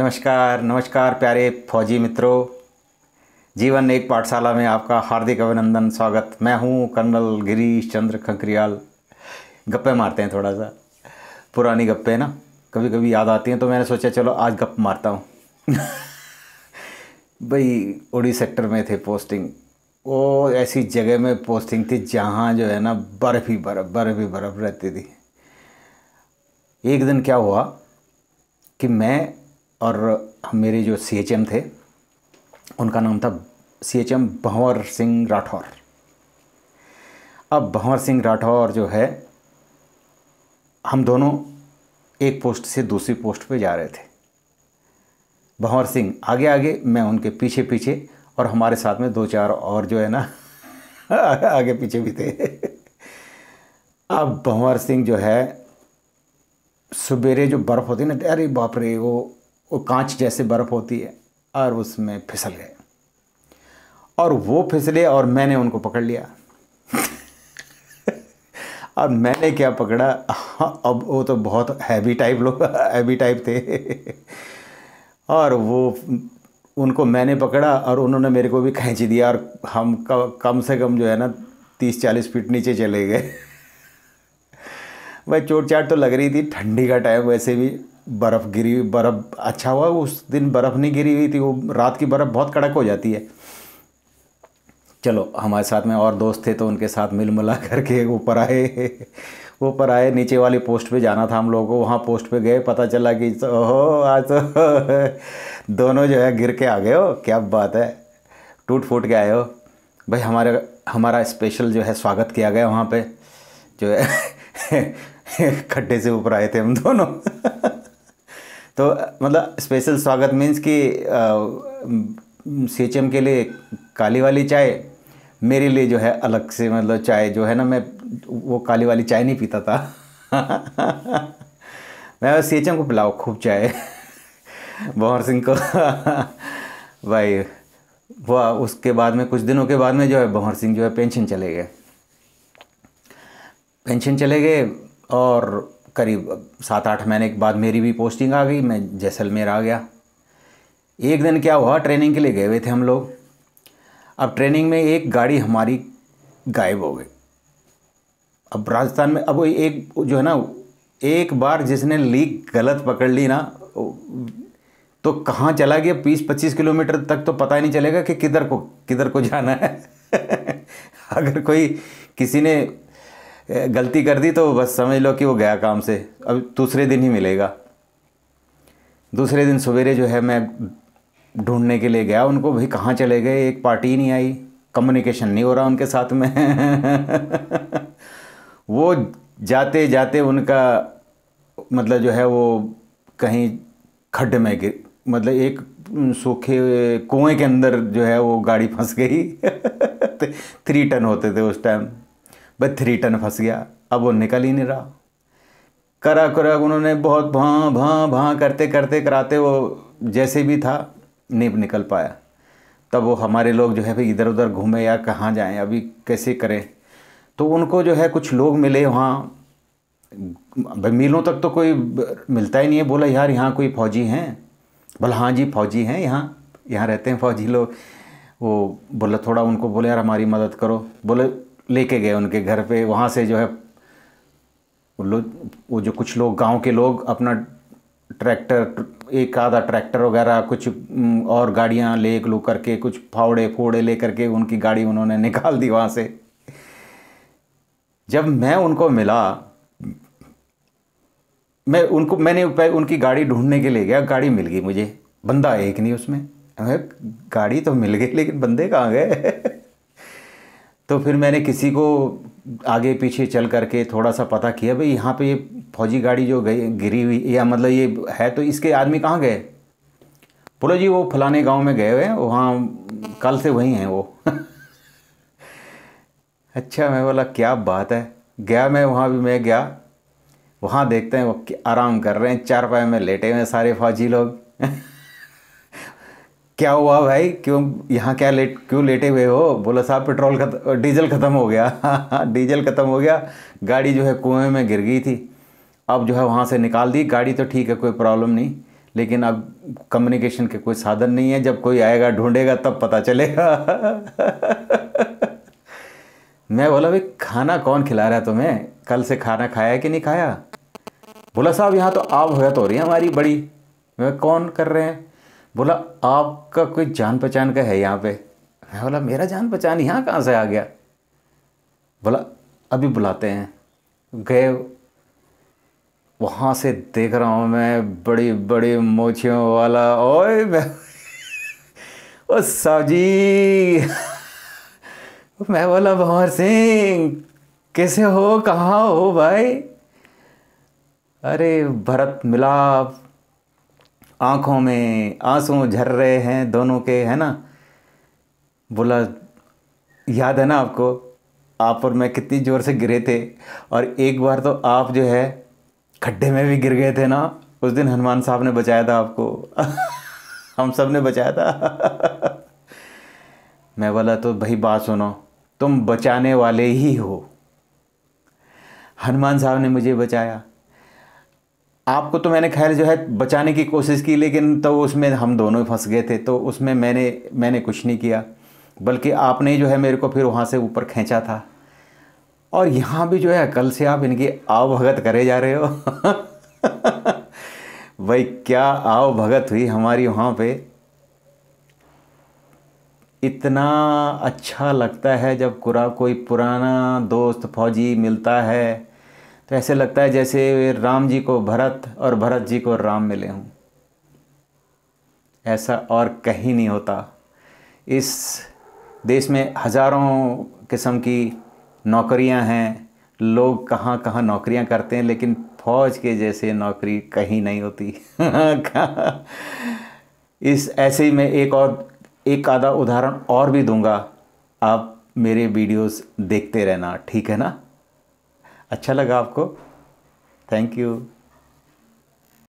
नमस्कार नमस्कार प्यारे फौजी मित्रों जीवन एक पाठशाला में आपका हार्दिक अभिनंदन स्वागत मैं हूं कर्नल गिरीश चंद्र खंकरियाल गप्पे मारते हैं थोड़ा सा पुरानी गप्पे ना कभी कभी याद आती हैं तो मैंने सोचा चलो आज गप मारता हूँ भाई ओडी सेक्टर में थे पोस्टिंग वो ऐसी जगह में पोस्टिंग थी जहाँ जो है ना बर्फ़ ही बर्फ़ बर्फ़ ही बर्फ़ रहती थी एक दिन क्या हुआ कि मैं और मेरे जो सी थे उनका नाम था C H M Bhanwar Singh Rathore अब भंवर सिंह राठौर जो है हम दोनों एक पोस्ट से दूसरी पोस्ट पे जा रहे थे भंवर सिंह आगे आगे मैं उनके पीछे पीछे और हमारे साथ में दो चार और जो है ना आगे पीछे भी थे अब भंवर सिंह जो है सवेरे जो बर्फ़ होती है ना अरे बाप रे वो वो कांच जैसे बर्फ़ होती है और उसमें फिसल गए और वो फिसले और मैंने उनको पकड़ लिया और मैंने क्या पकड़ा हाँ, अब वो तो बहुत हैवी टाइप लोग हैवी टाइप थे और वो उनको मैंने पकड़ा और उन्होंने मेरे को भी खींच दिया और हम कम से कम जो है ना तीस चालीस फीट नीचे चले गए भाई चोट चाट तो लग रही थी ठंडी का टाइम वैसे भी बर्फ़ गिरी हुई बर्फ़ अच्छा हुआ उस दिन बर्फ़ नहीं गिरी हुई थी वो रात की बर्फ़ बहुत कड़क हो जाती है चलो हमारे साथ में और दोस्त थे तो उनके साथ मिल मिला करके ऊपर आए ऊपर आए नीचे वाली पोस्ट पे जाना था हम लोगों को वहाँ पोस्ट पे गए पता चला कि ओहो आज तो दोनों जो है गिर के आ गए हो क्या बात है टूट फूट के आए हो भाई हमारे हमारा स्पेशल जो है स्वागत किया गया वहाँ पे जो है खड्डे से ऊपर आए थे हम दोनों तो मतलब स्पेशल स्वागत मीन्स कि सी के लिए काली वाली चाय मेरे लिए जो है अलग से मतलब चाय जो है ना मैं वो काली वाली चाय नहीं पीता था मैं सी को पिलाओ खूब चाय बहर सिंह को भाई वह उसके बाद में कुछ दिनों के बाद में जो है बहर सिंह जो है पेंशन चले गए पेंशन चले गए और करीब सात आठ महीने के बाद मेरी भी पोस्टिंग आ गई मैं जैसलमेर आ गया एक दिन क्या हुआ ट्रेनिंग के लिए गए हुए थे हम लोग अब ट्रेनिंग में एक गाड़ी हमारी गायब हो गई अब राजस्थान में अब एक जो है ना एक बार जिसने लीक गलत पकड़ ली ना तो कहाँ चला गया बीस पच्चीस किलोमीटर तक तो पता ही नहीं चलेगा कि किधर को किधर को जाना है अगर कोई किसी ने गलती कर दी तो बस समझ लो कि वो गया काम से अब दूसरे दिन ही मिलेगा दूसरे दिन सवेरे जो है मैं ढूंढने के लिए गया उनको भाई कहाँ चले गए एक पार्टी नहीं आई कम्युनिकेशन नहीं हो रहा उनके साथ में वो जाते जाते उनका मतलब जो है वो कहीं खड्ड में गिर मतलब एक सूखे कुएं के अंदर जो है वो गाड़ी फंस गई थ्री टन होते थे उस टाइम भाई थ्री टन फंस गया अब वो निकल ही नहीं रहा करा करा उन्होंने बहुत भाँ भाँ भाँ करते करते कराते वो जैसे भी था नहीं निकल पाया तब वो हमारे लोग जो है भाई इधर उधर घूमे यार कहाँ जाएं अभी कैसे करें तो उनको जो है कुछ लोग मिले वहाँ मीलों तक तो कोई मिलता ही नहीं है बोला यार यहाँ कोई फौजी हैं बोला हाँ जी फौजी हैं यहाँ यहाँ रहते हैं फौजी लोग वो बोला थोड़ा उनको बोले यार हमारी मदद करो बोले लेके गए उनके घर पे वहाँ से जो है वो लोग वो जो कुछ लोग गांव के लोग अपना ट्रैक्टर एक आधा ट्रैक्टर वगैरह कुछ और गाड़ियाँ ले लू करके कुछ फावड़े फोड़े ले करके उनकी गाड़ी उन्होंने निकाल दी वहाँ से जब मैं उनको मिला मैं उनको मैंने उनकी गाड़ी ढूंढने के लिए गया गाड़ी मिल गई मुझे बंदा एक नहीं उसमें गाड़ी तो मिल गई लेकिन बंदे कहाँ गए तो फिर मैंने किसी को आगे पीछे चल करके थोड़ा सा पता किया भाई यहाँ पे ये फौजी गाड़ी जो गई गिरी हुई या मतलब ये है तो इसके आदमी कहाँ गए बोलो जी वो फलाने गांव में गए हुए हैं वहाँ कल से वहीं हैं वो अच्छा मैं बोला क्या बात है गया मैं वहाँ भी मैं गया वहाँ देखते हैं वो आराम कर रहे हैं चार पाए में लेटे हुए सारे फौजी लोग क्या हुआ भाई क्यों यहाँ क्या लेट क्यों लेटे हुए हो बोला साहब पेट्रोल खत डीजल ख़त्म हो गया डीजल ख़त्म हो गया गाड़ी जो है कुएं में गिर गई थी अब जो है वहाँ से निकाल दी गाड़ी तो ठीक है कोई प्रॉब्लम नहीं लेकिन अब कम्युनिकेशन के कोई साधन नहीं है जब कोई आएगा ढूंढेगा तब पता चलेगा मैं बोला भाई खाना कौन खिला रहा है तुम्हें कल से खाना खाया कि नहीं खाया बोला साहब यहाँ तो आब तो हो रही है हमारी बड़ी मैं कौन कर रहे हैं बोला आपका कोई जान पहचान का है यहाँ पे मैं बोला मेरा जान पहचान यहाँ कहाँ से आ गया बोला अभी बुलाते हैं गए वहाँ से देख रहा हूँ मैं बड़ी बड़ी मोछियों वाला ओए मैं ओ साहब जी मैं बोला भंवर सिंह कैसे हो कहाँ हो भाई अरे भरत मिलाप आँखों में आंसू झर रहे हैं दोनों के है ना बोला याद है ना आपको आप और मैं कितनी ज़ोर से गिरे थे और एक बार तो आप जो है खड्डे में भी गिर गए थे ना उस दिन हनुमान साहब ने बचाया था आपको हम सब ने बचाया था मैं बोला तो भाई बात सुनो तुम बचाने वाले ही हो हनुमान साहब ने मुझे बचाया आपको तो मैंने खैर जो है बचाने की कोशिश की लेकिन तो उसमें हम दोनों फंस गए थे तो उसमें मैंने मैंने कुछ नहीं किया बल्कि आपने जो है मेरे को फिर वहाँ से ऊपर खींचा था और यहाँ भी जो है कल से आप इनकी आवभगत करे जा रहे हो भाई क्या आवभगत हुई हमारी वहाँ पे इतना अच्छा लगता है जब कुरा कोई पुराना दोस्त फौजी मिलता है तो ऐसे लगता है जैसे राम जी को भरत और भरत जी को राम मिले हों ऐसा और कहीं नहीं होता इस देश में हज़ारों किस्म की नौकरियां हैं लोग कहाँ कहाँ नौकरियां करते हैं लेकिन फौज के जैसे नौकरी कहीं नहीं होती इस ऐसे ही मैं एक और एक आधा उदाहरण और भी दूंगा आप मेरे वीडियोस देखते रहना ठीक है ना अच्छा लगा आपको थैंक यू